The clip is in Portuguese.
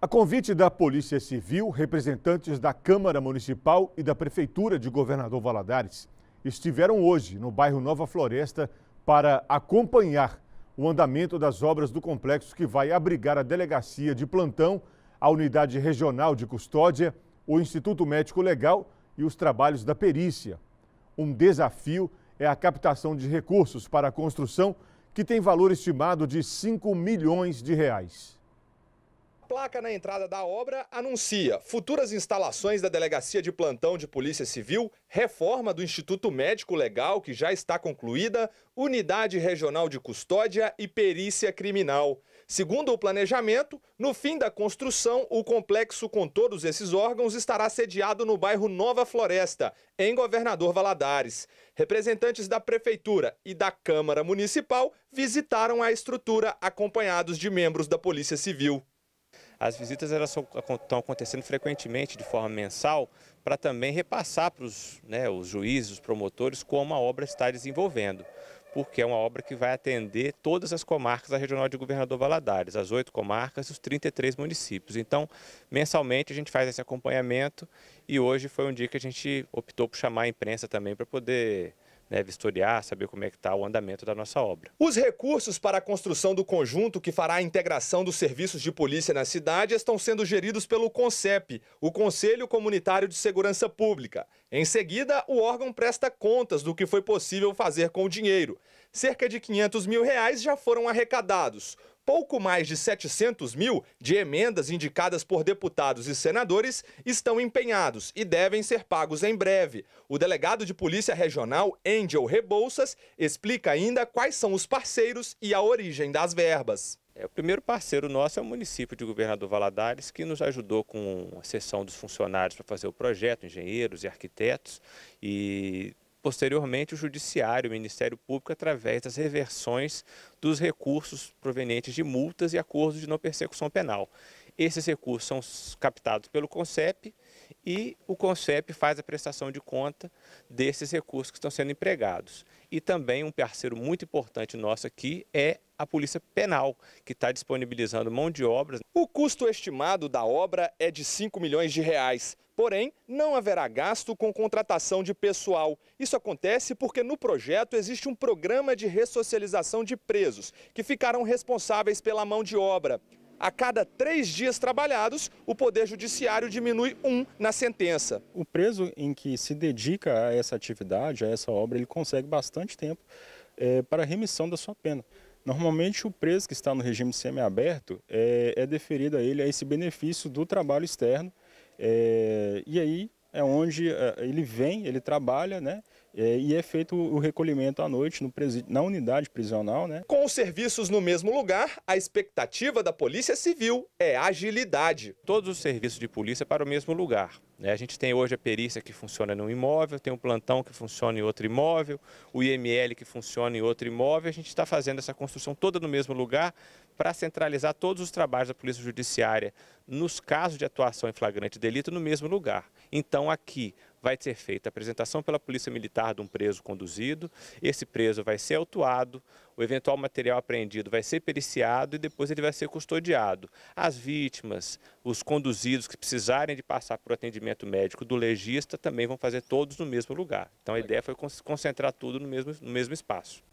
A convite da Polícia Civil, representantes da Câmara Municipal e da Prefeitura de Governador Valadares estiveram hoje no bairro Nova Floresta para acompanhar o andamento das obras do complexo que vai abrigar a delegacia de plantão, a unidade regional de custódia, o Instituto Médico Legal e os trabalhos da perícia. Um desafio é a captação de recursos para a construção, que tem valor estimado de 5 milhões de reais placa na entrada da obra anuncia futuras instalações da Delegacia de Plantão de Polícia Civil, reforma do Instituto Médico Legal, que já está concluída, Unidade Regional de Custódia e Perícia Criminal. Segundo o planejamento, no fim da construção, o complexo com todos esses órgãos estará sediado no bairro Nova Floresta, em Governador Valadares. Representantes da Prefeitura e da Câmara Municipal visitaram a estrutura acompanhados de membros da Polícia Civil. As visitas elas estão acontecendo frequentemente, de forma mensal, para também repassar para os, né, os juízes, os promotores, como a obra está desenvolvendo porque é uma obra que vai atender todas as comarcas da Regional de Governador Valadares, as oito comarcas e os 33 municípios. Então, mensalmente a gente faz esse acompanhamento e hoje foi um dia que a gente optou por chamar a imprensa também para poder né, vistoriar, saber como é que está o andamento da nossa obra. Os recursos para a construção do conjunto que fará a integração dos serviços de polícia na cidade estão sendo geridos pelo CONCEP, o Conselho Comunitário de Segurança Pública. Em seguida, o órgão presta contas do que foi possível fazer com o dinheiro. Cerca de 500 mil reais já foram arrecadados pouco mais de 700 mil de emendas indicadas por deputados e senadores estão empenhados e devem ser pagos em breve. O delegado de Polícia Regional, Angel Rebouças, explica ainda quais são os parceiros e a origem das verbas. É, o primeiro parceiro nosso é o município de Governador Valadares, que nos ajudou com a sessão dos funcionários para fazer o projeto, engenheiros e arquitetos, e posteriormente o Judiciário o Ministério Público através das reversões dos recursos provenientes de multas e acordos de não persecução penal. Esses recursos são captados pelo CONCEP e o CONCEP faz a prestação de conta desses recursos que estão sendo empregados. E também um parceiro muito importante nosso aqui é a Polícia Penal, que está disponibilizando mão de obra O custo estimado da obra é de 5 milhões de reais. Porém, não haverá gasto com contratação de pessoal. Isso acontece porque no projeto existe um programa de ressocialização de presos, que ficarão responsáveis pela mão de obra. A cada três dias trabalhados, o Poder Judiciário diminui um na sentença. O preso em que se dedica a essa atividade, a essa obra, ele consegue bastante tempo é, para a remissão da sua pena. Normalmente, o preso que está no regime semiaberto é, é deferido a ele a esse benefício do trabalho externo, é, e aí é onde é, ele vem, ele trabalha, né? É, e é feito o recolhimento à noite no na unidade prisional, né? Com os serviços no mesmo lugar, a expectativa da Polícia Civil é agilidade. Todos os serviços de polícia para o mesmo lugar. Né, a gente tem hoje a perícia que funciona em um imóvel, tem o um plantão que funciona em outro imóvel, o IML que funciona em outro imóvel. A gente está fazendo essa construção toda no mesmo lugar para centralizar todos os trabalhos da Polícia Judiciária nos casos de atuação em flagrante delito no mesmo lugar. Então, aqui, vai ser feita a apresentação pela Polícia Militar de um preso conduzido, esse preso vai ser autuado, o eventual material apreendido vai ser periciado e depois ele vai ser custodiado. As vítimas, os conduzidos que precisarem de passar por atendimento médico do legista também vão fazer todos no mesmo lugar. Então a ideia foi concentrar tudo no mesmo, no mesmo espaço.